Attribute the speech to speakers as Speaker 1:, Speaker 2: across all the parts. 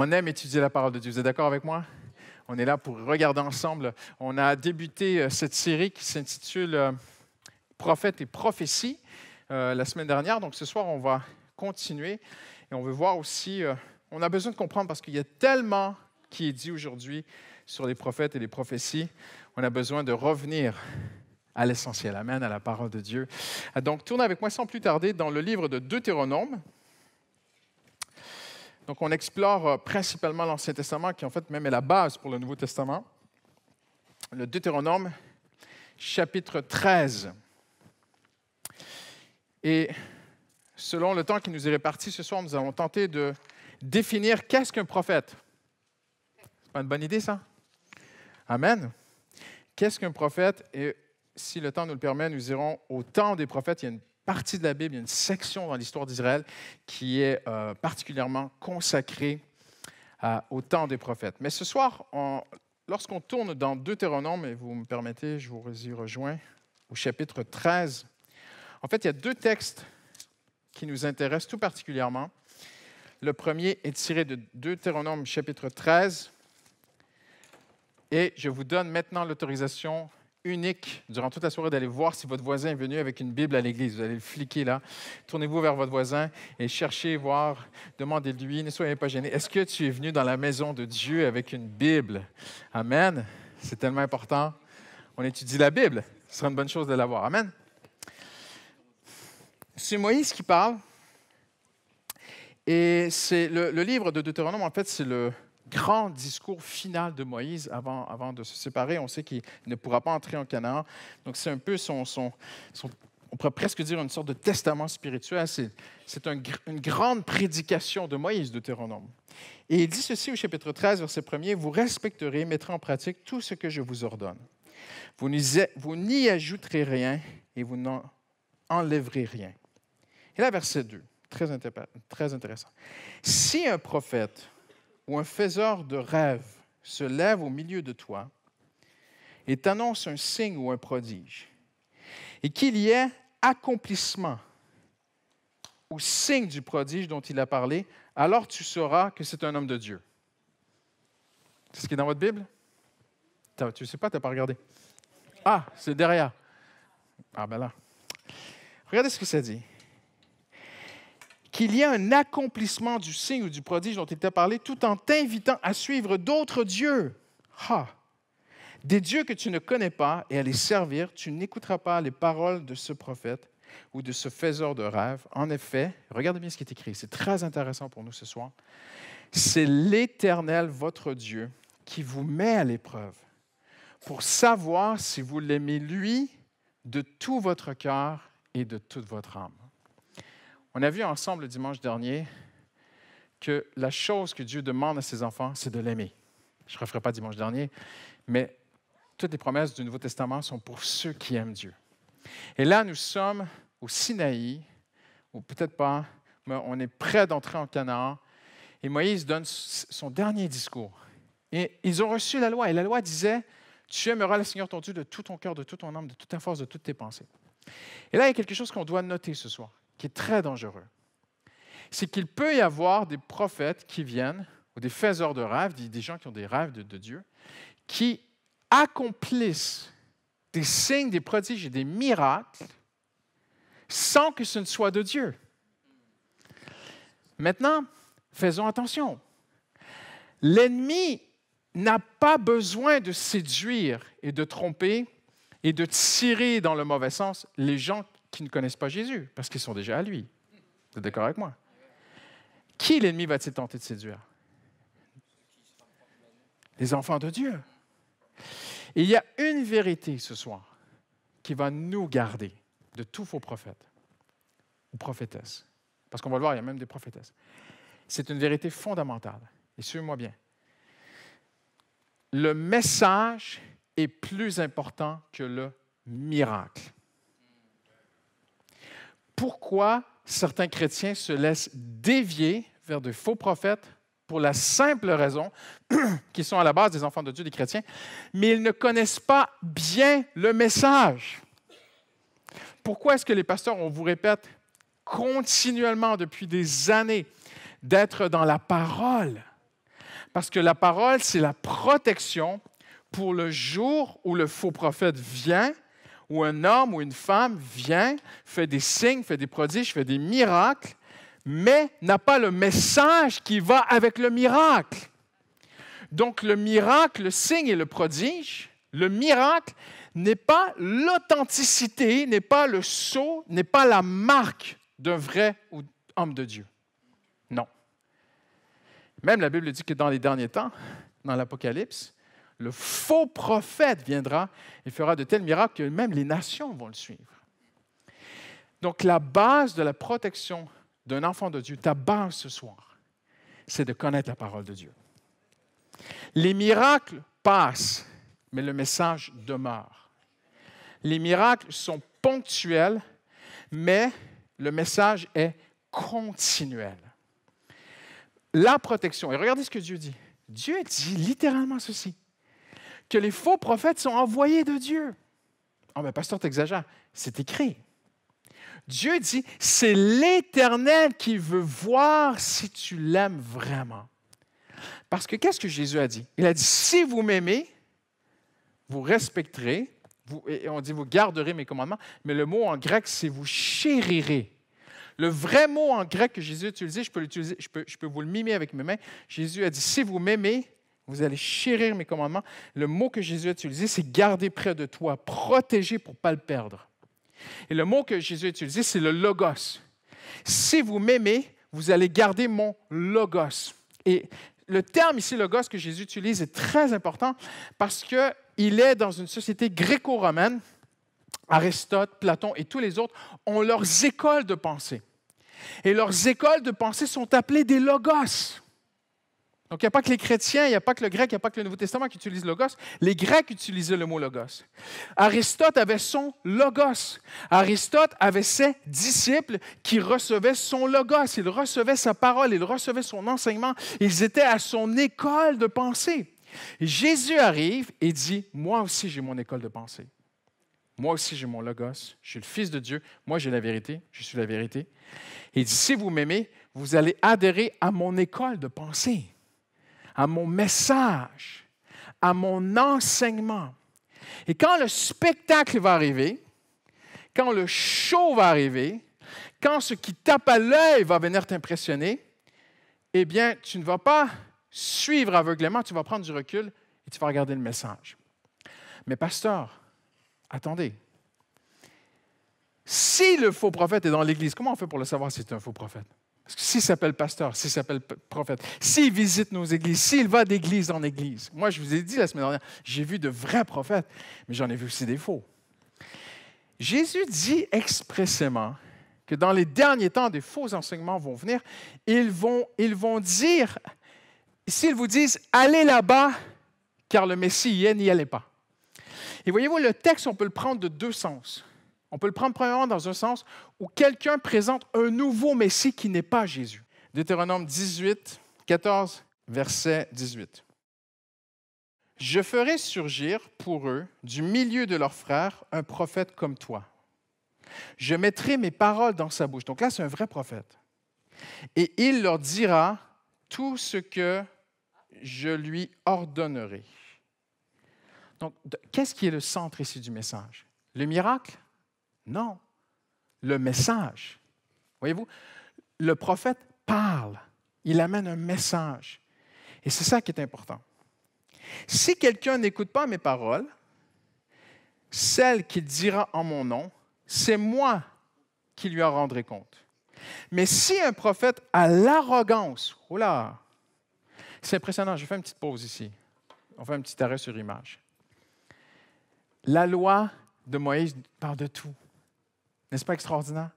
Speaker 1: On aime étudier la parole de Dieu. Vous êtes d'accord avec moi? On est là pour regarder ensemble. On a débuté euh, cette série qui s'intitule euh, Prophètes et prophéties euh, la semaine dernière. Donc ce soir, on va continuer et on veut voir aussi. on a besoin de comprendre parce qu'il y a tellement qui est dit aujourd'hui sur les prophètes et les prophéties. On a besoin de revenir à l'essentiel. Amen, à la parole de Dieu. Donc tournez avec moi sans plus tarder dans le livre de Deutéronome. Donc, on explore euh, principalement l'Ancien Testament, qui en fait même est la base pour le Nouveau Testament. Le Deutéronome, chapitre 13. Et selon le temps qui nous est réparti ce soir, nous allons tenter de définir qu'est-ce qu'un prophète. C'est pas une bonne idée, ça? Amen. Qu'est-ce qu'un prophète? Et si le temps nous le permet, nous irons au temps des prophètes partie de la Bible, il y a une section dans l'histoire d'Israël qui est euh, particulièrement consacrée euh, au temps des prophètes. Mais ce soir, lorsqu'on tourne dans Deutéronome, et vous me permettez, je vous y rejoins, au chapitre 13, en fait, il y a deux textes qui nous intéressent tout particulièrement. Le premier est tiré de Deutéronome chapitre 13. Et je vous donne maintenant l'autorisation unique durant toute la soirée d'aller voir si votre voisin est venu avec une Bible à l'église. Vous allez le fliquer là. Tournez-vous vers votre voisin et cherchez, voir, demandez-lui, ne soyez pas gênés. Est-ce que tu es venu dans la maison de Dieu avec une Bible? Amen. C'est tellement important. On étudie la Bible. Ce sera une bonne chose de l'avoir. Amen. C'est Moïse qui parle. Et c'est le, le, livre de Deutéronome, en fait, c'est le, grand discours final de Moïse avant, avant de se séparer. On sait qu'il ne pourra pas entrer en Canaan. Donc, c'est un peu son, son, on pourrait presque dire une sorte de testament spirituel. C'est une grande prédication de Moïse, Deutéronome. Et il dit ceci au chapitre 13, verset 1er, Vous respecterez et mettrez en pratique tout ce que je vous ordonne. Vous n'y ajouterez rien et vous n'en enlèverez rien. Et là, verset 2, très, très intéressant. Si un prophète ou un faiseur de rêves se lève au milieu de toi et t'annonce un signe ou un prodige, et qu'il y ait accomplissement au signe du prodige dont il a parlé, alors tu sauras que c'est un homme de Dieu. C'est ce qui est dans votre Bible? Tu ne sais pas, tu n'as pas regardé. Ah, c'est derrière. Ah ben là. Regardez ce que ça dit qu'il y a un accomplissement du signe ou du prodige dont il t'a parlé, tout en t'invitant à suivre d'autres dieux. Ha! Des dieux que tu ne connais pas et à les servir, tu n'écouteras pas les paroles de ce prophète ou de ce faiseur de rêves. En effet, regardez bien ce qui est écrit, c'est très intéressant pour nous ce soir. C'est l'Éternel, votre Dieu, qui vous met à l'épreuve pour savoir si vous l'aimez, lui, de tout votre cœur et de toute votre âme. On a vu ensemble le dimanche dernier que la chose que Dieu demande à ses enfants, c'est de l'aimer. Je ne referai pas dimanche dernier, mais toutes les promesses du Nouveau Testament sont pour ceux qui aiment Dieu. Et là, nous sommes au Sinaï, ou peut-être pas, mais on est prêt d'entrer en Canaan. Et Moïse donne son dernier discours. Et ils ont reçu la loi. Et la loi disait, tu aimeras le Seigneur ton Dieu de tout ton cœur, de tout ton âme, de toute ta force, de toutes tes pensées. Et là, il y a quelque chose qu'on doit noter ce soir qui est très dangereux. C'est qu'il peut y avoir des prophètes qui viennent, ou des faiseurs de rêves, des gens qui ont des rêves de, Dieu, qui accomplissent des signes, des prodiges et des miracles sans que ce ne soit de Dieu. Maintenant, faisons attention. L'ennemi n'a pas besoin de séduire et de tromper et de tirer dans le mauvais sens les gens qui ne connaissent pas Jésus, parce qu'ils sont déjà à lui. Vous êtes d'accord avec moi? Qui l'ennemi va-t-il tenter de séduire? Les enfants de Dieu. Et il y a une vérité ce soir qui va nous garder de tous faux prophètes, ou prophétesse. Parce qu'on va le voir, il y a même des prophétesses. C'est une vérité fondamentale. Et suivez-moi bien. Le message est plus important que le miracle pourquoi certains chrétiens se laissent dévier vers de faux prophètes pour la simple raison qu'ils sont à la base des enfants de Dieu, des chrétiens, mais ils ne connaissent pas bien le message. Pourquoi est-ce que les pasteurs, on vous répète continuellement depuis des années d'être dans la parole? Parce que la parole, c'est la protection pour le jour où le faux prophète vient où un homme ou une femme vient, fait des signes, fait des prodiges, fait des miracles, mais n'a pas le message qui va avec le miracle. Donc le miracle, le signe et le prodige, le miracle n'est pas l'authenticité, n'est pas le sceau, n'est pas la marque d'un vrai homme de Dieu. Non. Même la Bible dit que dans les derniers temps, dans l'Apocalypse, le faux prophète viendra et fera de tels miracles que même les nations vont le suivre. Donc la base de la protection d'un enfant de Dieu, ta base ce soir, c'est de connaître la parole de Dieu. Les miracles passent, mais le message demeure. Les miracles sont ponctuels, mais le message est continuel. La protection, et regardez ce que Dieu dit. Dieu dit littéralement ceci que les faux prophètes sont envoyés de Dieu. Oh, mais pasteur, t'exagères. C'est écrit. Dieu dit, c'est l'Éternel qui veut voir si tu l'aimes vraiment. Parce que qu'est-ce que Jésus a dit? Il a dit, si vous m'aimez, vous respecterez, vous, et on dit, vous garderez mes commandements, mais le mot en grec, c'est vous chérirez. Le vrai mot en grec que Jésus a utilisé, je peux, l'utiliser, je je peux vous le mimer avec mes mains, Jésus a dit, si vous m'aimez, vous allez chérir mes commandements. Le mot que Jésus a utilisé, c'est garder près de toi, protéger pour ne pas le perdre. Et le mot que Jésus a utilisé, c'est le logos. Si vous m'aimez, vous allez garder mon logos. Et le terme ici, logos, que Jésus utilise est très important parce qu'il est dans une société gréco-romaine. Aristote, Platon et tous les autres ont leurs écoles de pensée. Et leurs écoles de pensée sont appelées des logos. Donc, il n'y a pas que les chrétiens, il n'y a pas que le grec, il n'y a pas que le Nouveau Testament qui utilise logos. Les Grecs utilisaient le mot logos. Aristote avait son logos. Aristote avait ses disciples qui recevaient son logos. Ils recevaient sa parole, ils recevaient son enseignement. Ils étaient à son école de pensée. Jésus arrive et dit, moi aussi j'ai mon école de pensée. Moi aussi j'ai mon logos. Je suis le Fils de Dieu. Moi j'ai la vérité. Je suis la vérité. Il dit, si vous m'aimez, vous allez adhérer à mon école de pensée à mon message, à mon enseignement. Et quand le spectacle va arriver, quand le show va arriver, quand ce qui tape à l'œil va venir t'impressionner, eh bien, tu ne vas pas suivre aveuglément, tu vas prendre du recul et tu vas regarder le message. Mais pasteur, attendez. Si le faux prophète est dans l'Église, comment on fait pour le savoir si c'est un faux prophète? Parce s'il s'appelle pasteur, s'il s'appelle prophète, s'il visite nos églises, s'il va d'église en église, moi je vous ai dit la semaine dernière, j'ai vu de vrais prophètes, mais j'en ai vu aussi des faux. Jésus dit expressément que dans les derniers temps, des faux enseignements vont venir. Ils vont, ils vont dire, s'ils vous disent, allez là-bas, car le Messie y est, n'y allez pas. Et voyez-vous, le texte, on peut le prendre de deux sens. On peut le prendre premièrement dans un sens où quelqu'un présente un nouveau Messie qui n'est pas Jésus. Deutéronome 18, 14, verset 18. Je ferai surgir pour eux, du milieu de leurs frères, un prophète comme toi. Je mettrai mes paroles dans sa bouche. Donc là, c'est un vrai prophète. Et il leur dira tout ce que je lui ordonnerai. Donc, qu'est-ce qui est le centre ici du message? Le miracle? Non, le message. Voyez-vous, le prophète parle, il amène un message. Et c'est ça qui est important. Si quelqu'un n'écoute pas mes paroles, celle qu'il dira en mon nom, c'est moi qui lui en rendrai compte. Mais si un prophète a l'arrogance, là c'est impressionnant, je fais une petite pause ici. On fait un petit arrêt sur image. La loi de Moïse parle de tout. N'est-ce pas extraordinaire?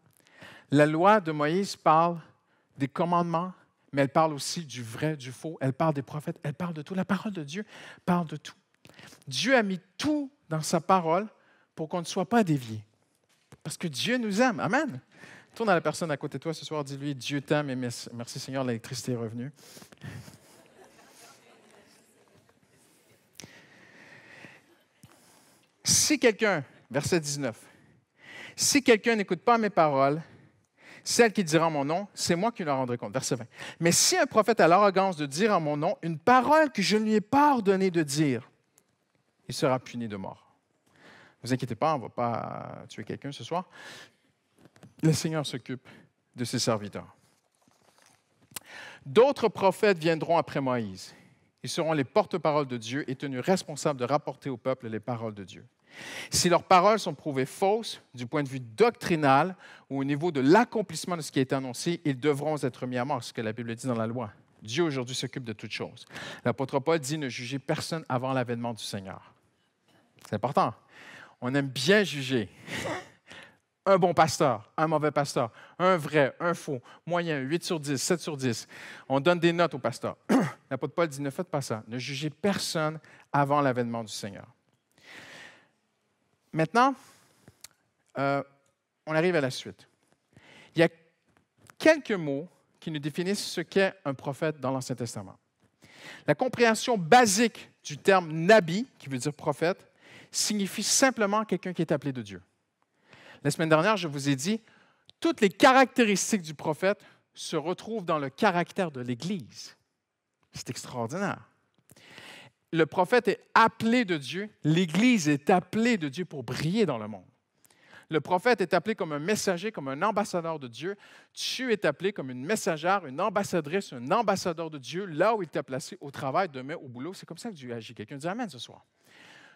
Speaker 1: La loi de Moïse parle des commandements, mais elle parle aussi du vrai, du faux. Elle parle des prophètes, elle parle de tout. La parole de Dieu parle de tout. Dieu a mis tout dans sa parole pour qu'on ne soit pas dévié. Parce que Dieu nous aime. Amen. Tourne à la personne à côté de toi ce soir, dis-lui Dieu t'aime et merci Seigneur, l'électricité est revenue. Si quelqu'un, verset 19, si quelqu'un n'écoute pas mes paroles, celle qui dira mon nom, c'est moi qui le rendrai compte. Verset 20. Mais si un prophète a l'arrogance de dire en mon nom une parole que je ne lui ai pas ordonné de dire, il sera puni de mort. Ne vous inquiétez pas, on ne va pas tuer quelqu'un ce soir. Le Seigneur s'occupe de ses serviteurs. D'autres prophètes viendront après Moïse. Ils seront les porte-paroles de Dieu et tenus responsables de rapporter au peuple les paroles de Dieu. Si leurs paroles sont prouvées fausses du point de vue doctrinal ou au niveau de l'accomplissement de ce qui a été annoncé, ils devront être mis à mort, ce que la Bible dit dans la loi. Dieu aujourd'hui s'occupe de toutes choses. L'apôtre Paul dit ne jugez personne avant l'avènement du Seigneur. C'est important. On aime bien juger. un bon pasteur, un mauvais pasteur, un vrai, un faux, moyen, 8 sur 10, 7 sur 10. On donne des notes au pasteur. L'apôtre Paul dit ne faites pas ça. Ne jugez personne avant l'avènement du Seigneur. Maintenant, euh, on arrive à la suite. Il y a quelques mots qui nous définissent ce qu'est un prophète dans l'Ancien Testament. La compréhension basique du terme nabi, qui veut dire prophète, signifie simplement quelqu'un qui est appelé de Dieu. La semaine dernière, je vous ai dit, toutes les caractéristiques du prophète se retrouvent dans le caractère de l'Église. C'est extraordinaire le prophète est appelé de Dieu, l'Église est appelée de Dieu pour briller dans le monde. Le prophète est appelé comme un messager, comme un ambassadeur de Dieu. Tu es appelé comme une messagère, une ambassadrice, un ambassadeur de Dieu, là où il t'a placé, au travail, demain, au boulot. C'est comme ça que Dieu agit. Quelqu'un dit Amen ce soir.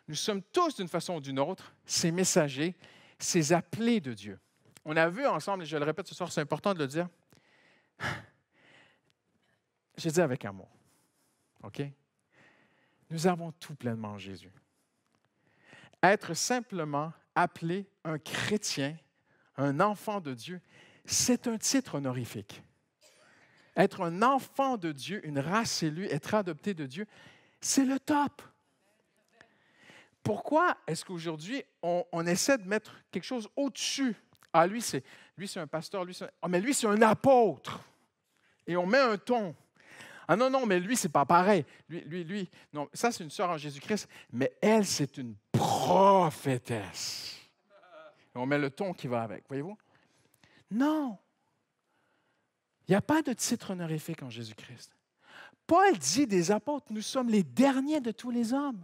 Speaker 1: Nous sommes tous, d'une façon ou d'une autre, ces messagers, ces appelés de Dieu. On a vu ensemble, et je le répète ce soir, c'est important de le dire. J'ai dit avec amour. OK? Nous avons tout pleinement Jésus. Être simplement appelé un chrétien, un enfant de Dieu, c'est un titre honorifique. Être un enfant de Dieu, une race élue, être adopté de Dieu, c'est le top. Pourquoi est-ce qu'aujourd'hui, on, essaie de mettre quelque chose au-dessus? Ah, lui, c'est, lui, c'est un pasteur, lui, ah, mais lui, c'est un apôtre. Et on met un ton. Ah non, non, mais lui, c'est pas pareil. Lui, lui, lui. Non, ça, c'est une sœur en Jésus-Christ, mais elle, c'est une prophétesse. on met le ton qui va avec, voyez-vous? Non. Il n'y a pas de titre honorifique en Jésus-Christ. Paul dit des apôtres, nous sommes les derniers de tous les hommes.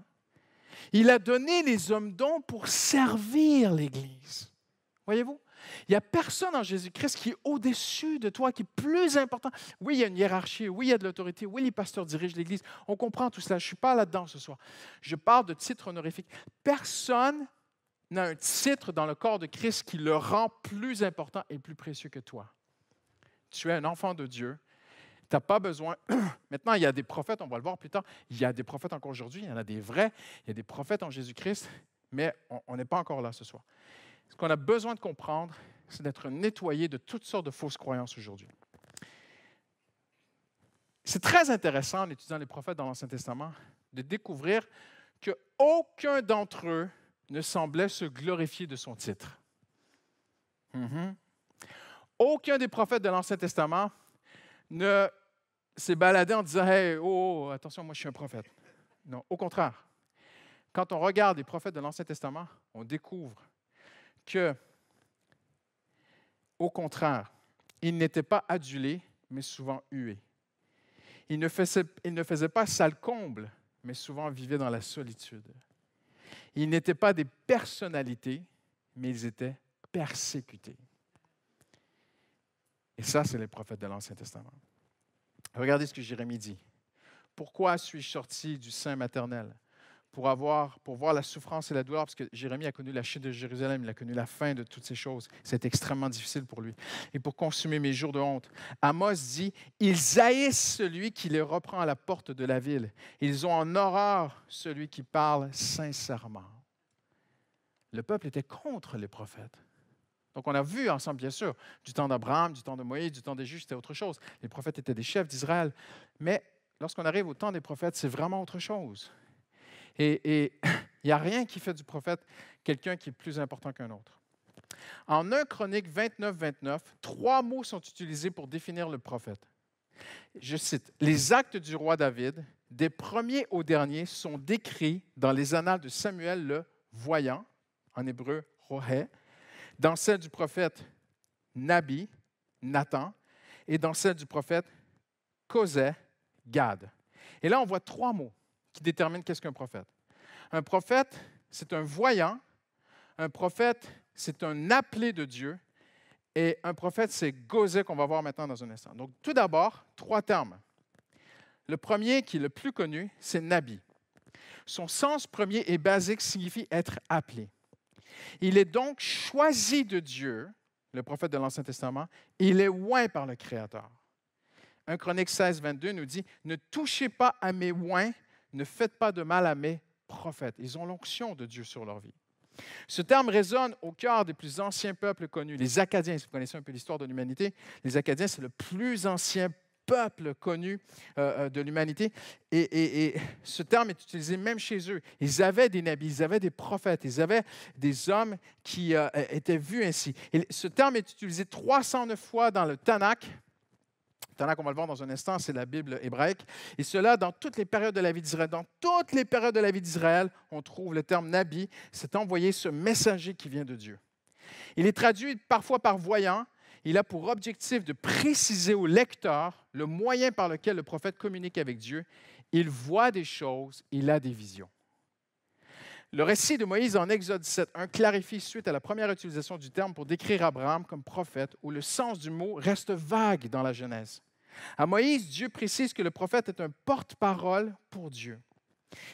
Speaker 1: Il a donné les hommes dons pour servir l'Église. Voyez-vous? Il n'y a personne en Jésus-Christ qui est au-dessus de toi, qui est plus important. Oui, il y a une hiérarchie, oui, il y a de l'autorité, oui, les pasteurs dirigent l'Église. On comprend tout ça. Je ne suis pas là-dedans ce soir. Je parle de titre honorifique. Personne n'a un titre dans le corps de Christ qui le rend plus important et plus précieux que toi. Tu es un enfant de Dieu. Tu n'as pas besoin. Maintenant, il y a des prophètes, on va le voir plus tard. Il y a des prophètes encore aujourd'hui, il y en a des vrais. Il y a des prophètes en Jésus-Christ, mais on n'est pas encore là ce soir ce qu'on a besoin de comprendre, c'est d'être nettoyé de toutes sortes de fausses croyances aujourd'hui. C'est très intéressant, en étudiant les prophètes dans l'Ancien Testament, de découvrir que aucun d'entre eux ne semblait se glorifier de son titre. Mhm. Aucun des prophètes de l'Ancien Testament ne s'est baladé en disant Hey, oh, oh, oh, attention, moi je suis un prophète. Non, au contraire. Quand on regarde les prophètes de l'Ancien Testament, on découvre que, au contraire, ils n'étaient pas adulés, mais souvent hués. Ils ne faisaient pas sale comble, mais souvent vivait dans la solitude. Ils n'étaient pas des personnalités, mais ils étaient persécutés. Et ça, c'est les prophètes de l'Ancien Testament. Regardez ce que Jérémie dit. Pourquoi suis-je sorti du sein maternel? pour, avoir, pour voir la souffrance et la douleur, parce que Jérémie a connu la chute de Jérusalem, il a connu la fin de toutes ces choses. C'est extrêmement difficile pour lui. Et pour consumer mes jours de honte, Amos dit, ils haïssent celui qui les reprend à la porte de la ville. Ils ont en horreur celui qui parle sincèrement. Le peuple était contre les prophètes. Donc, on a vu ensemble, bien sûr, du temps d'Abraham, du temps de Moïse, du temps des juges, c'était autre chose. Les prophètes étaient des chefs d'Israël. Mais lorsqu'on arrive au temps des prophètes, c'est vraiment autre chose. Et il n'y a rien qui fait du prophète quelqu'un qui est plus important qu'un autre. En 1 Chronique 29, 29, trois mots sont utilisés pour définir le prophète. Je cite Les actes du roi David, des premiers au derniers, sont décrits dans les annales de Samuel le voyant, en hébreu Rohé, dans celles du prophète Nabi, Nathan, et dans celles du prophète Cosé, Gad. Et là, on voit trois mots qui détermine qu'est-ce qu'un prophète. Un prophète, c'est un voyant. Un prophète, c'est un appelé de Dieu. Et un prophète, c'est Gosé qu'on va voir maintenant dans un instant. Donc, tout d'abord, trois termes. Le premier, qui est le plus connu, c'est Nabi. Son sens premier et basique signifie être appelé. Il est donc choisi de Dieu, le prophète de l'Ancien Testament, et il est oint par le Créateur. 1 Chronique 16, 22 nous dit Ne touchez pas à mes oints, ne faites pas de mal à mes prophètes. Ils ont l'onction de Dieu sur leur vie. Ce terme résonne au cœur des plus anciens peuples connus, les Acadiens. Si vous connaissez un peu l'histoire de l'humanité, les Acadiens, c'est le plus ancien peuple connu euh, euh, de l'humanité. Et, ce terme est utilisé même chez eux. Ils avaient des nabis, ils avaient des prophètes, ils avaient des hommes qui euh, étaient vus ainsi. Et ce terme est utilisé 309 fois dans le Tanakh, là qu'on va le voir dans un instant, c'est la Bible hébraïque. Et cela dans toutes les périodes de la vie d'Israël. Dans toutes les périodes de la vie d'Israël, on trouve le terme Nabi, c'est envoyé ce messager qui vient de Dieu. Il est traduit parfois par voyant. Il a pour objectif de préciser au lecteur le moyen par lequel le prophète communique avec Dieu. Il voit des choses, il a des visions. Le récit de Moïse en Exode 7.1 clarifie suite à la première utilisation du terme pour décrire Abraham comme prophète, où le sens du mot reste vague dans la Genèse. À Moïse, Dieu précise que le prophète est un porte-parole pour Dieu.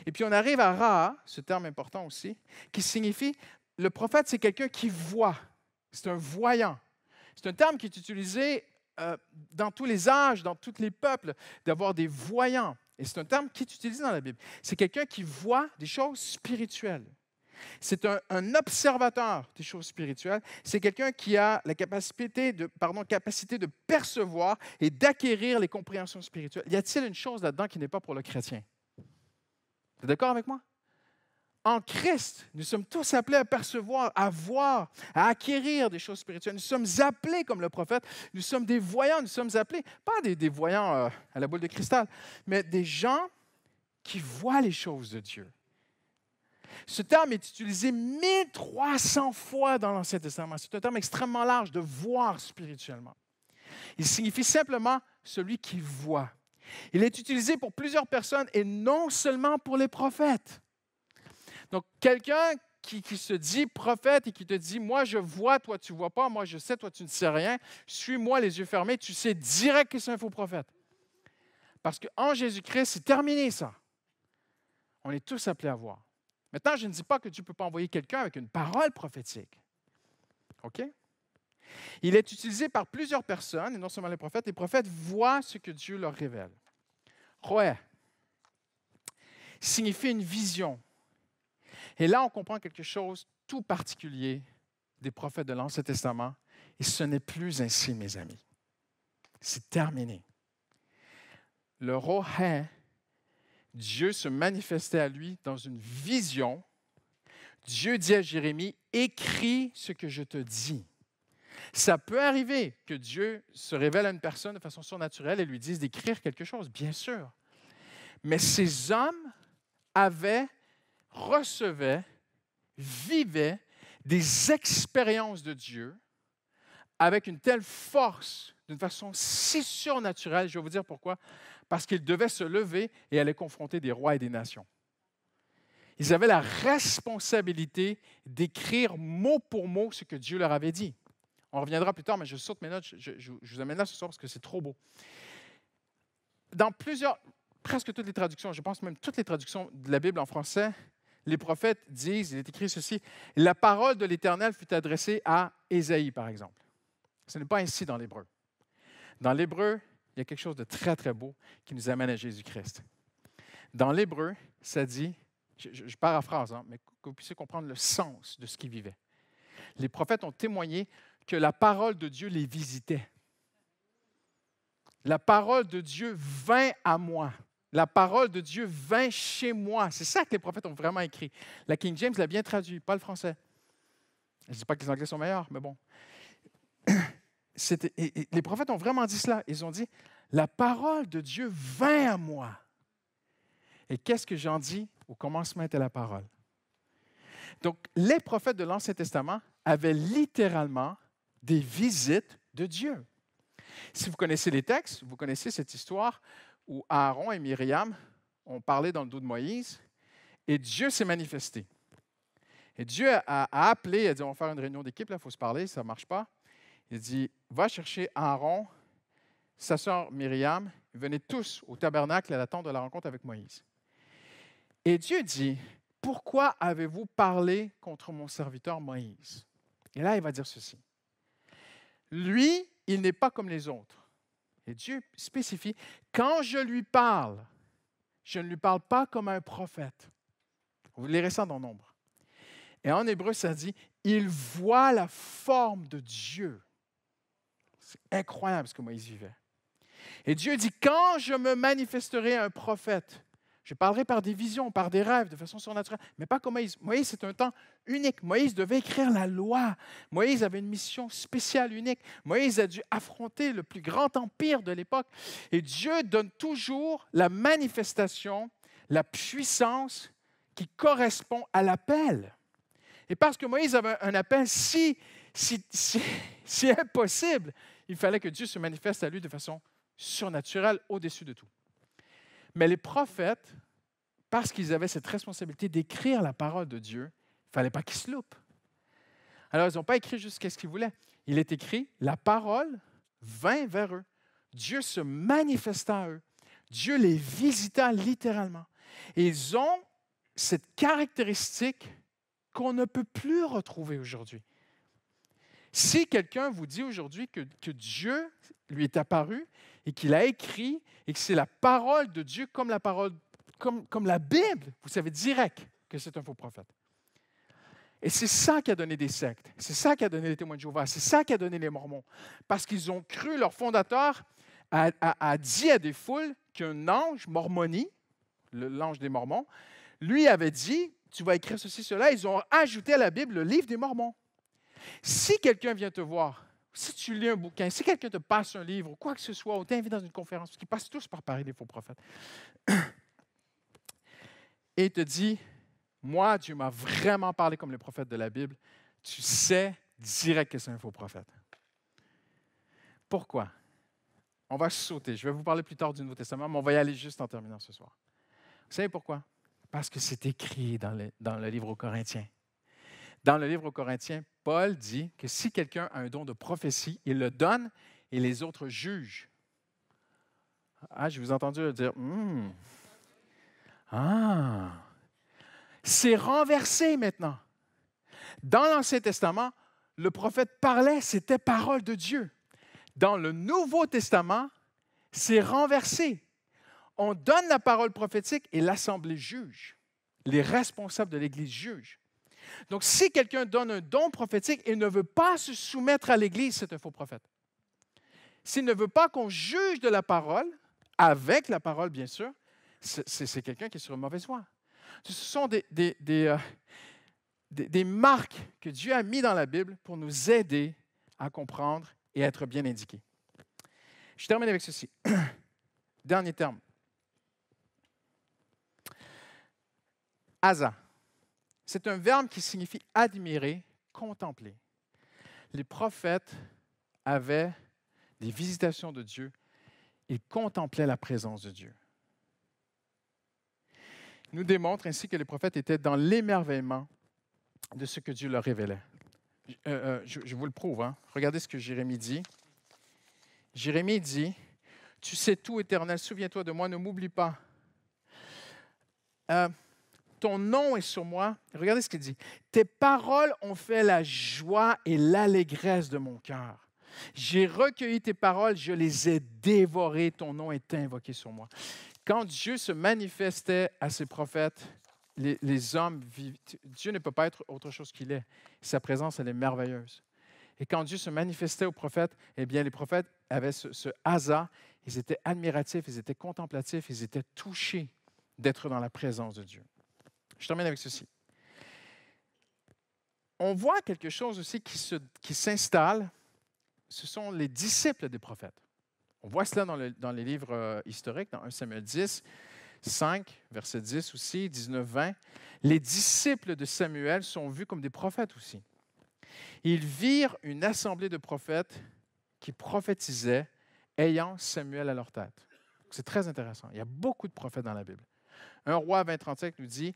Speaker 1: Et puis on arrive à Ra, ce terme important aussi, qui signifie le prophète, c'est quelqu'un qui voit, c'est un voyant. C'est un terme qui est utilisé euh, dans tous les âges, dans tous les peuples, d'avoir des voyants. Et c'est un terme qui est utilisé dans la Bible. C'est quelqu'un qui voit des choses spirituelles. C'est un, observateur des choses spirituelles. C'est quelqu'un qui a la capacité de, pardon, capacité de percevoir et d'acquérir les compréhensions spirituelles. Y a-t-il une chose là-dedans qui n'est pas pour le chrétien? Vous êtes d'accord avec moi? En Christ, nous sommes tous appelés à percevoir, à voir, à acquérir des choses spirituelles. Nous sommes appelés comme le prophète. Nous sommes des voyants. Nous sommes appelés, pas des, voyants euh, à la boule de cristal, mais des gens qui voient les choses de Dieu ce terme est utilisé 1300 fois dans l'Ancien Testament. C'est un terme extrêmement large de voir spirituellement. Il signifie simplement celui qui voit. Il est utilisé pour plusieurs personnes et non seulement pour les prophètes. Donc, quelqu'un qui, se dit prophète et qui te dit, moi je vois, toi tu ne vois pas, moi je sais, toi tu ne sais rien, suis-moi les yeux fermés, tu sais direct que c'est un faux prophète. Parce qu'en Jésus-Christ, c'est terminé ça. On est tous appelés à voir. Maintenant, je ne dis pas que tu ne peux pas envoyer quelqu'un avec une parole prophétique. OK? Il est utilisé par plusieurs personnes, et non seulement les prophètes. Les prophètes voient ce que Dieu leur révèle. Roé signifie une vision. Et là, on comprend quelque chose tout particulier des prophètes de l'Ancien Testament. Et ce n'est plus ainsi, mes amis. C'est terminé. Le Rohe » Dieu se manifestait à lui dans une vision. Dieu dit à Jérémie, écris ce que je te dis. Ça peut arriver que Dieu se révèle à une personne de façon surnaturelle et lui dise d'écrire quelque chose, bien sûr. Mais ces hommes avaient, recevaient, vivaient des expériences de Dieu avec une telle force, d'une façon si surnaturelle, je vais vous dire pourquoi, parce qu'ils devaient se lever et aller confronter des rois et des nations. Ils avaient la responsabilité d'écrire mot pour mot ce que Dieu leur avait dit. On reviendra plus tard, mais je saute mes notes, je, vous amène là ce soir parce que c'est trop beau. Dans plusieurs, presque toutes les traductions, je pense même toutes les traductions de la Bible en français, les prophètes disent, il est écrit ceci, la parole de l'Éternel fut adressée à Ésaïe, par exemple. Ce n'est pas ainsi dans l'hébreu. Dans l'hébreu, il y a quelque chose de très, très beau qui nous amène à Jésus-Christ. Dans l'hébreu, ça dit, je, paraphrase, hein, mais que vous puissiez comprendre le sens de ce qu'ils vivait. Les prophètes ont témoigné que la parole de Dieu les visitait. La parole de Dieu vint à moi. La parole de Dieu vint chez moi. C'est ça que les prophètes ont vraiment écrit. La King James l'a bien traduit, pas le français. Je ne dis pas que les Anglais sont meilleurs, mais bon. Et, les prophètes ont vraiment dit cela. Ils ont dit, la parole de Dieu vint à moi. Et qu'est-ce que j'en dis? Au commencement était la parole. Donc, les prophètes de l'Ancien Testament avaient littéralement des visites de Dieu. Si vous connaissez les textes, vous connaissez cette histoire où Aaron et Myriam ont parlé dans le dos de Moïse et Dieu s'est manifesté. Et Dieu a, appelé, a dit on va faire une réunion d'équipe, il faut se parler, ça ne marche pas. Il dit, va chercher Aaron, sa sœur Myriam, venez tous au tabernacle à l'attente de la rencontre avec Moïse. Et Dieu dit, pourquoi avez-vous parlé contre mon serviteur Moïse? Et là, il va dire ceci. Lui, il n'est pas comme les autres. Et Dieu spécifie, quand je lui parle, je ne lui parle pas comme un prophète. Vous lirez ça dans Nombre. Et en hébreu, ça dit, il voit la forme de Dieu. C'est incroyable ce que Moïse vivait. Et Dieu dit, quand je me manifesterai un prophète, je parlerai par des visions, par des rêves, de façon surnaturelle, mais pas comme Moïse. Moïse, c'est un temps unique. Moïse devait écrire la loi. Moïse avait une mission spéciale, unique. Moïse a dû affronter le plus grand empire de l'époque. Et Dieu donne toujours la manifestation, la puissance qui correspond à l'appel. Et parce que Moïse avait un appel si, si, si, si impossible, il fallait que Dieu se manifeste à lui de façon surnaturelle au-dessus de tout. Mais les prophètes, parce qu'ils avaient cette responsabilité d'écrire la parole de Dieu, il ne fallait pas qu'ils se loupent. Alors, ils n'ont pas écrit juste ce qu'ils voulaient. Il est écrit, la parole vint vers eux. Dieu se manifesta à eux. Dieu les visita littéralement. Et ils ont cette caractéristique qu'on ne peut plus retrouver aujourd'hui. Si quelqu'un vous dit aujourd'hui que, Dieu lui est apparu et qu'il a écrit et que c'est la parole de Dieu comme la parole, comme, comme la Bible, vous savez direct que c'est un faux prophète. Et c'est ça qui a donné des sectes, c'est ça qui a donné les témoins de Jéhovah, c'est ça qui a donné les Mormons, parce qu'ils ont cru, leur fondateur a, a dit à des foules qu'un ange, Mormonie, l'ange des Mormons, lui avait dit, tu vas écrire ceci, cela, ils ont ajouté à la Bible le livre des Mormons. Si quelqu'un vient te voir, si tu lis un bouquin, si quelqu'un te passe un livre, ou quoi que ce soit, ou t'invite dans une conférence, qui passe tous par Paris des faux prophètes, et te dit, moi, Dieu m'a vraiment parlé comme le prophète de la Bible, tu sais direct que c'est un faux prophète. Pourquoi? On va sauter. Je vais vous parler plus tard du Nouveau Testament, mais on va y aller juste en terminant ce soir. Vous savez pourquoi? Parce que c'est écrit dans dans le livre aux Corinthiens. Dans le livre aux Corinthiens, Paul dit que si quelqu'un a un don de prophétie, il le donne et les autres jugent. Ah, je vous ai entendu dire hmm. Ah C'est renversé maintenant. Dans l'Ancien Testament, le prophète parlait, c'était parole de Dieu. Dans le Nouveau Testament, c'est renversé. On donne la parole prophétique et l'Assemblée juge. Les responsables de l'Église jugent. Donc, si quelqu'un donne un don prophétique et ne veut pas se soumettre à l'Église, c'est un faux prophète. S'il ne veut pas qu'on juge de la parole, avec la parole, bien sûr, c'est quelqu'un qui est sur une mauvaise voie. Ce sont euh, des, marques que Dieu a mis dans la Bible pour nous aider à comprendre et être bien indiqués. Je termine avec ceci. Dernier terme. Asa. C'est un verbe qui signifie admirer, contempler. Les prophètes avaient des visitations de Dieu. Ils contemplaient la présence de Dieu. Il nous démontre ainsi que les prophètes étaient dans l'émerveillement de ce que Dieu leur révélait. je, euh, euh, vous le prouve. Hein. Regardez ce que Jérémie dit. Jérémie dit, Tu sais tout, Éternel, souviens-toi de moi, ne m'oublie pas. Euh, ton nom est sur moi. Regardez ce qu'il dit. Tes paroles ont fait la joie et l'allégresse de mon cœur. J'ai recueilli tes paroles, je les ai dévorées, ton nom est invoqué sur moi. Quand Dieu se manifestait à ses prophètes, les, hommes vivent. Dieu ne peut pas être autre chose qu'il est. Sa présence, elle est merveilleuse. Et quand Dieu se manifestait aux prophètes, eh bien, les prophètes avaient ce hasard. Ils étaient admiratifs, ils étaient contemplatifs, ils étaient touchés d'être dans la présence de Dieu. Je termine avec ceci. On voit quelque chose aussi qui s'installe. Ce sont les disciples des prophètes. On voit cela dans, le, dans les livres euh, historiques, dans 1 Samuel 10, 5, verset 10 aussi, 19, 20. Les disciples de Samuel sont vus comme des prophètes aussi. Ils virent une assemblée de prophètes qui prophétisaient, ayant Samuel à leur tête. C'est très intéressant. Il y a beaucoup de prophètes dans la Bible. Un roi 20-30 35 nous dit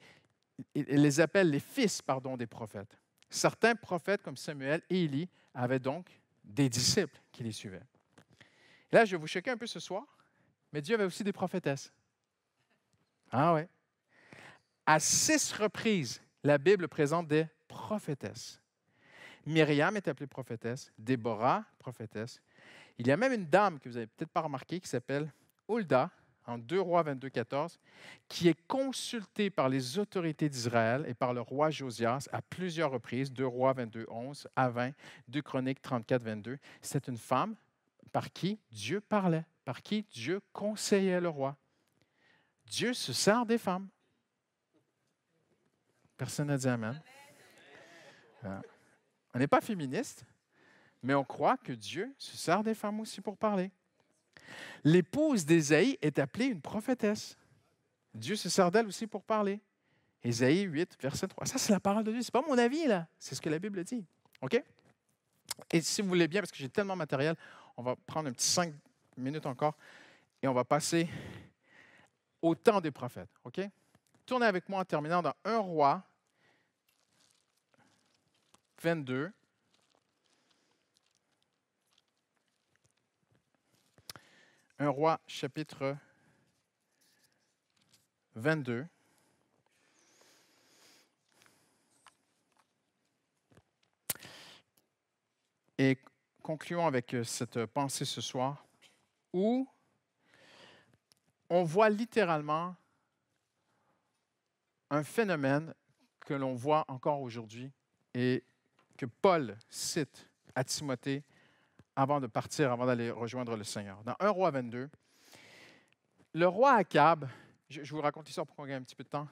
Speaker 1: il les appelle les fils pardon, des prophètes. Certains prophètes comme Samuel et Élie avaient donc des disciples qui les suivaient. là, je vais vous choquer un peu ce soir, mais Dieu avait aussi des prophétesses. Ah ouais. À six reprises, la Bible présente des prophétesses. Myriam est appelée prophétesse, Déborah, prophétesse. Il y a même une dame que vous n'avez peut-être pas remarqué qui s'appelle Hulda, en 2 rois 22, 14, qui est consulté par les autorités d'Israël et par le roi Josias à plusieurs reprises, 2 rois 22, 11 à 20, 2 chroniques 34, 22. C'est une femme par qui Dieu parlait, par qui Dieu conseillait le roi. Dieu se sert des femmes. Personne n'a dit amen. On n'est pas féministe, mais on croit que Dieu se sert des femmes aussi pour parler. L'épouse d'Ésaïe est appelée une prophétesse. Dieu se sert d'elle aussi pour parler. Ésaïe 8, verset 3. Ça, c'est la parole de Dieu. Ce n'est pas mon avis, là. C'est ce que la Bible dit. OK? Et si vous voulez bien, parce que j'ai tellement de matériel, on va prendre un petit cinq minutes encore et on va passer au temps des prophètes. OK? Tournez avec moi en terminant dans 1 roi 22, Un roi chapitre 22. Et concluons avec euh, cette pensée ce soir où on voit littéralement un phénomène que l'on voit encore aujourd'hui et que Paul cite à Timothée avant de partir, avant d'aller rejoindre le Seigneur. Dans 1 roi 22, le roi Akab, je, vous raconte l'histoire pour qu'on gagne un petit peu de temps,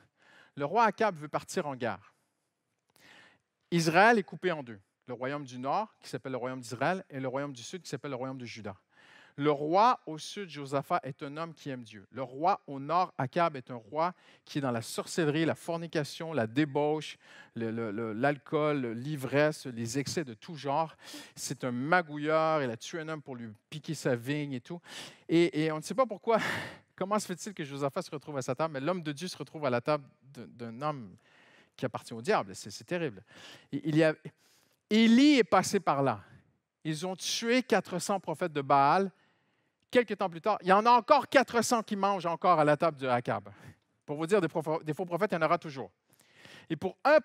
Speaker 1: le roi Akab veut partir en guerre. Israël est coupé en deux. Le royaume du nord, qui s'appelle le royaume d'Israël, et le royaume du sud, qui s'appelle le royaume de Juda. Le roi au sud, Josaphat, est un homme qui aime Dieu. Le roi au nord, Akab, est un roi qui est dans la sorcellerie, la fornication, la débauche, l'alcool, l'ivresse, les excès de tout genre. C'est un magouilleur. Il a tué un homme pour lui piquer sa vigne et tout. Et, on ne sait pas pourquoi. Comment se fait-il que Josaphat se retrouve à sa table, mais l'homme de Dieu se retrouve à la table d'un homme qui appartient au diable? C'est terrible. Il y Élie est passé par là. Ils ont tué 400 prophètes de Baal Quelques temps plus tard, il y en a encore 400 qui mangent encore à la table de Hakab. Pour vous dire, des, faux prophètes, il y en aura toujours. Et pour un,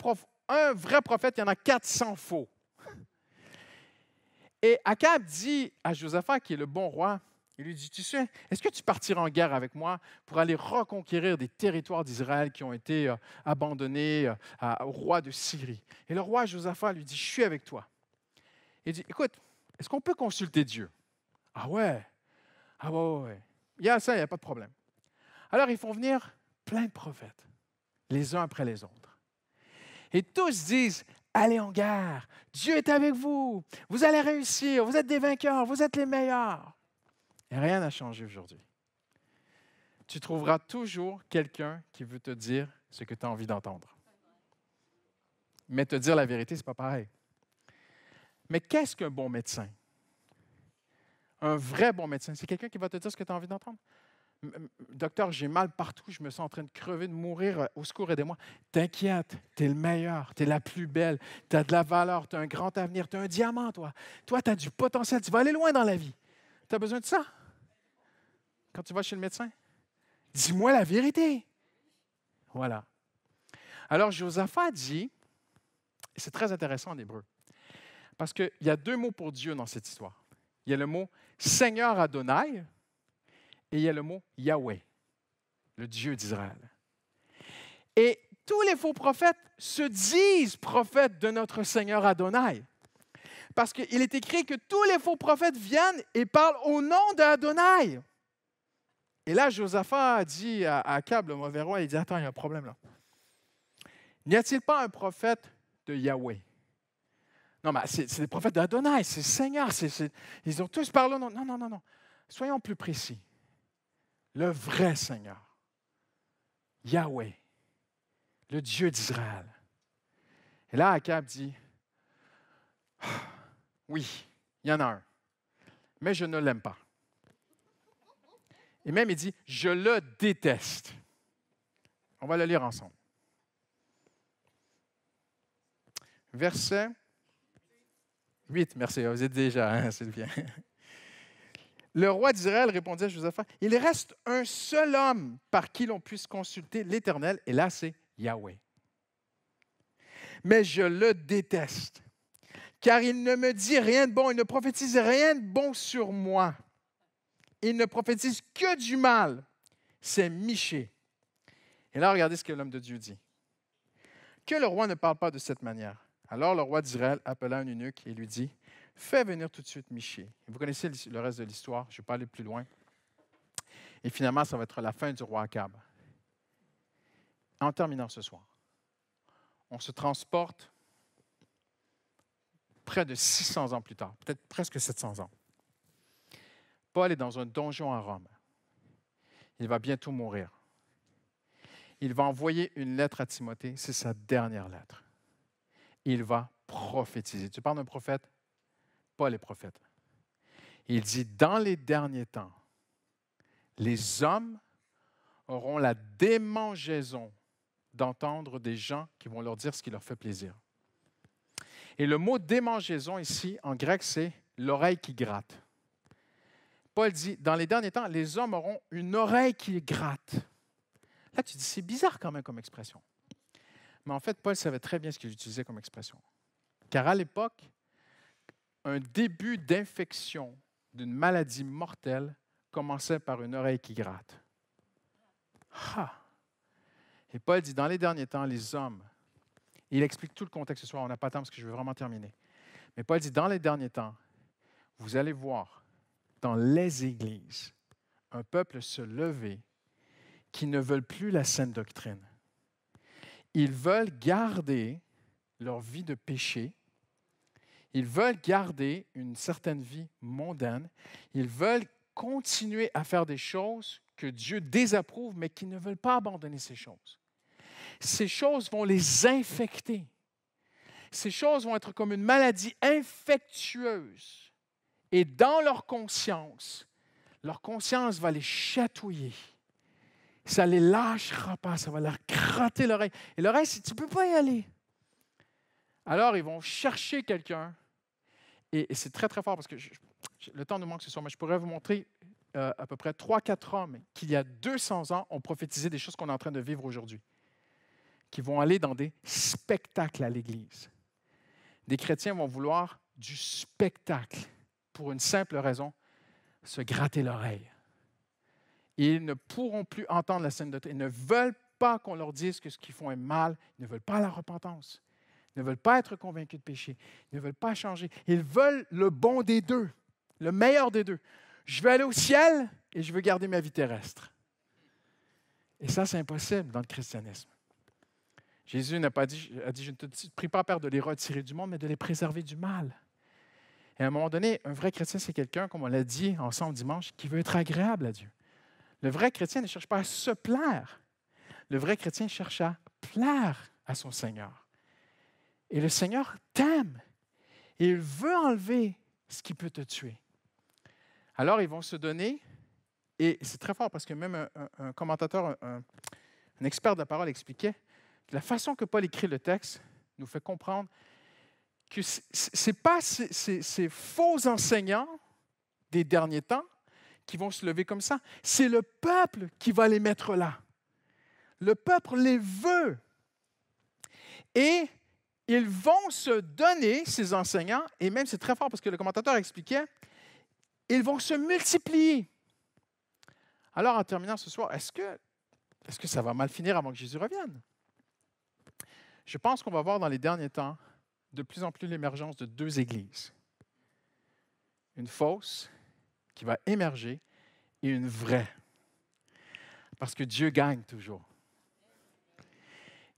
Speaker 1: vrai prophète, il y en a 400 faux. Et Akab dit à Josaphat, qui est le bon roi, il lui dit, tu sais, est-ce que tu partiras en guerre avec moi pour aller reconquérir des territoires d'Israël qui ont été euh, abandonnés euh, au roi de Syrie? Et le roi Josaphat lui dit, je suis avec toi. Il dit, écoute, est-ce qu'on peut consulter Dieu? Ah ouais, ah ouais, Il y a ça, il n'y a pas de problème. Alors ils font venir plein de prophètes, les uns après les autres. Et tous disent, allez en guerre, Dieu est avec vous, vous allez réussir, vous êtes des vainqueurs, vous êtes les meilleurs. Et rien n'a changé aujourd'hui. Tu trouveras toujours quelqu'un qui veut te dire ce que tu as envie d'entendre. Mais te dire la vérité, ce n'est pas pareil. Mais qu'est-ce qu'un bon médecin? Un vrai bon médecin, c'est quelqu'un qui va te dire ce que tu as envie d'entendre. Docteur, j'ai mal partout, je me sens en train de crever, de mourir, au secours, aidez-moi. T'inquiète, t'es le meilleur, t'es la plus belle, t'as de la valeur, t'as un grand avenir, T'es un diamant, toi. Toi, t'as du potentiel, tu vas aller loin dans la vie. T'as besoin de ça? Quand tu vas chez le médecin? Dis-moi la vérité. Voilà. Alors, Josaphat dit, c'est très intéressant en hébreu, parce qu'il y a deux mots pour Dieu dans cette histoire il y a le mot Seigneur Adonai et il y a le mot Yahweh, le Dieu d'Israël. Et tous les faux prophètes se disent prophètes de notre Seigneur Adonai. Parce qu'il est écrit que tous les faux prophètes viennent et parlent au nom d'Adonai. Et là, Josaphat dit à Cab, le mauvais roi, il dit, attends, il y a un problème là. N'y a-t-il pas un prophète de Yahweh? Non, mais c'est les prophètes d'Adonai, c'est Seigneur, ils ont tous parlé. Non, non, non, non, Soyons plus précis. Le vrai Seigneur, Yahweh, le Dieu d'Israël. Et là, Akab dit Oui, il y en a un, mais je ne l'aime pas. Et même, il dit Je le déteste. On va le lire ensemble. Verset 8, merci. Vous êtes déjà, c'est hein, bien. Le roi d'Israël répondit à Joseph, « Il reste un seul homme par qui l'on puisse consulter l'Éternel, et là, c'est Yahweh. Mais je le déteste, car il ne me dit rien de bon, il ne prophétise rien de bon sur moi. Il ne prophétise que du mal. C'est Miché. Et là, regardez ce que l'homme de Dieu dit. Que le roi ne parle pas de cette manière. Alors le roi d'Israël appela un eunuque et lui dit Fais venir tout de suite Michée. Vous connaissez le reste de l'histoire, je ne vais pas aller plus loin. Et finalement, ça va être la fin du roi Akab. En terminant ce soir, on se transporte près de 600 ans plus tard, peut-être presque 700 ans. Paul est dans un donjon à Rome. Il va bientôt mourir. Il va envoyer une lettre à Timothée, c'est sa dernière lettre il va prophétiser. Tu parles d'un prophète? Pas les prophètes. Il dit, dans les derniers temps, les hommes auront la démangeaison d'entendre des gens qui vont leur dire ce qui leur fait plaisir. Et le mot démangeaison ici, en grec, c'est l'oreille qui gratte. Paul dit, dans les derniers temps, les hommes auront une oreille qui gratte. Là, tu dis, c'est bizarre quand même comme expression. Mais en fait, Paul savait très bien ce qu'il utilisait comme expression. Car à l'époque, un début d'infection d'une maladie mortelle commençait par une oreille qui gratte. Et Paul dit, dans les derniers temps, les hommes, il explique tout le contexte ce soir, on n'a pas le temps parce que je veux vraiment terminer. Mais Paul dit, dans les derniers temps, vous allez voir dans les églises un peuple se lever qui ne veulent plus la sainte doctrine ils veulent garder leur vie de péché, ils veulent garder une certaine vie mondaine, ils veulent continuer à faire des choses que Dieu désapprouve, mais qu'ils ne veulent pas abandonner ces choses. Ces choses vont les infecter. Ces choses vont être comme une maladie infectueuse. Et dans leur conscience, leur conscience va les chatouiller ça les lâchera pas, ça va leur gratter l'oreille. Et l'oreille, tu ne peux pas y aller. Alors, ils vont chercher quelqu'un. Et, c'est très, très fort parce que le temps nous manque ce soir, mais je pourrais vous montrer euh, à peu près trois, quatre hommes qui, il y a 200 ans, ont prophétisé des choses qu'on est en train de vivre aujourd'hui, qui vont aller dans des spectacles à l'Église. Des chrétiens vont vouloir du spectacle pour une simple raison, se gratter l'oreille. Ils ne pourront plus entendre la scène de Ils ne veulent pas qu'on leur dise que ce qu'ils font est mal. Ils ne veulent pas la repentance. Ils ne veulent pas être convaincus de péché. Ils ne veulent pas changer. Ils veulent le bon des deux, le meilleur des deux. Je veux aller au ciel et je veux garder ma vie terrestre. Et ça, c'est impossible dans le christianisme. Jésus n'a pas dit, a dit, je ne te prie pas Père, de les retirer du monde, mais de les préserver du mal. Et à un moment donné, un vrai chrétien, c'est quelqu'un, comme on l'a dit ensemble dimanche, qui veut être agréable à Dieu, le vrai chrétien ne cherche pas à se plaire. Le vrai chrétien cherche à plaire à son Seigneur. Et le Seigneur t'aime. Et il veut enlever ce qui peut te tuer. Alors ils vont se donner, et c'est très fort parce que même un, commentateur, un, expert de la parole expliquait la façon que Paul écrit le texte nous fait comprendre que ce n'est pas ces faux enseignants des derniers temps qui vont se lever comme ça. C'est le peuple qui va les mettre là. Le peuple les veut. Et ils vont se donner, ces enseignants, et même c'est très fort parce que le commentateur expliquait, ils vont se multiplier. Alors, en terminant ce soir, est-ce que, est que ça va mal finir avant que Jésus revienne? Je pense qu'on va voir dans les derniers temps de plus en plus l'émergence de deux églises. Une fausse qui va émerger et une vraie. Parce que Dieu gagne toujours.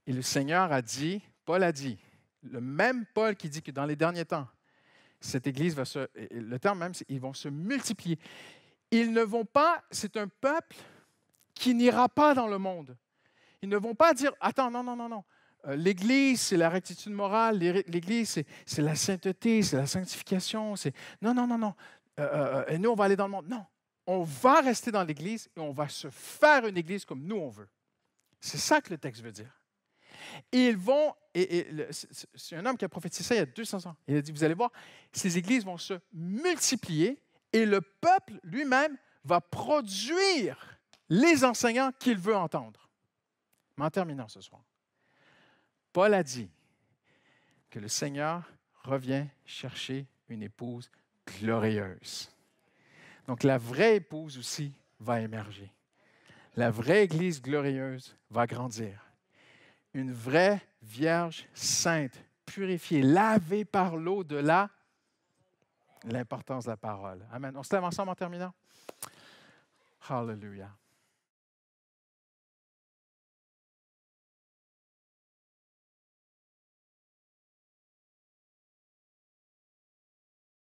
Speaker 1: Et le Seigneur a dit, Paul a dit, le même Paul qui dit que dans les derniers temps, cette Église va se, le terme même, ils vont se multiplier. Ils ne vont pas, c'est un peuple qui n'ira pas dans le monde. Ils ne vont pas dire, attends, non, non, non, non. Euh, L'Église, c'est la rectitude morale. L'Église, c'est la sainteté, c'est la sanctification. C'est Non, non, non, non. Euh, euh, euh, et nous, on va aller dans le monde. Non, on va rester dans l'Église et on va se faire une Église comme nous, on veut. C'est ça que le texte veut dire. Et ils vont, et, c'est un homme qui a prophétisé ça il y a 200 ans. Il a dit, vous allez voir, ces églises vont se multiplier et le peuple lui-même va produire les enseignants qu'il veut entendre. Mais en terminant ce soir, Paul a dit que le Seigneur revient chercher une épouse glorieuse. Donc la vraie épouse aussi va émerger. La vraie Église glorieuse va grandir. Une vraie Vierge sainte, purifiée, lavée par l'eau de la l'importance de la parole. Amen. On se lève ensemble en terminant. Hallelujah.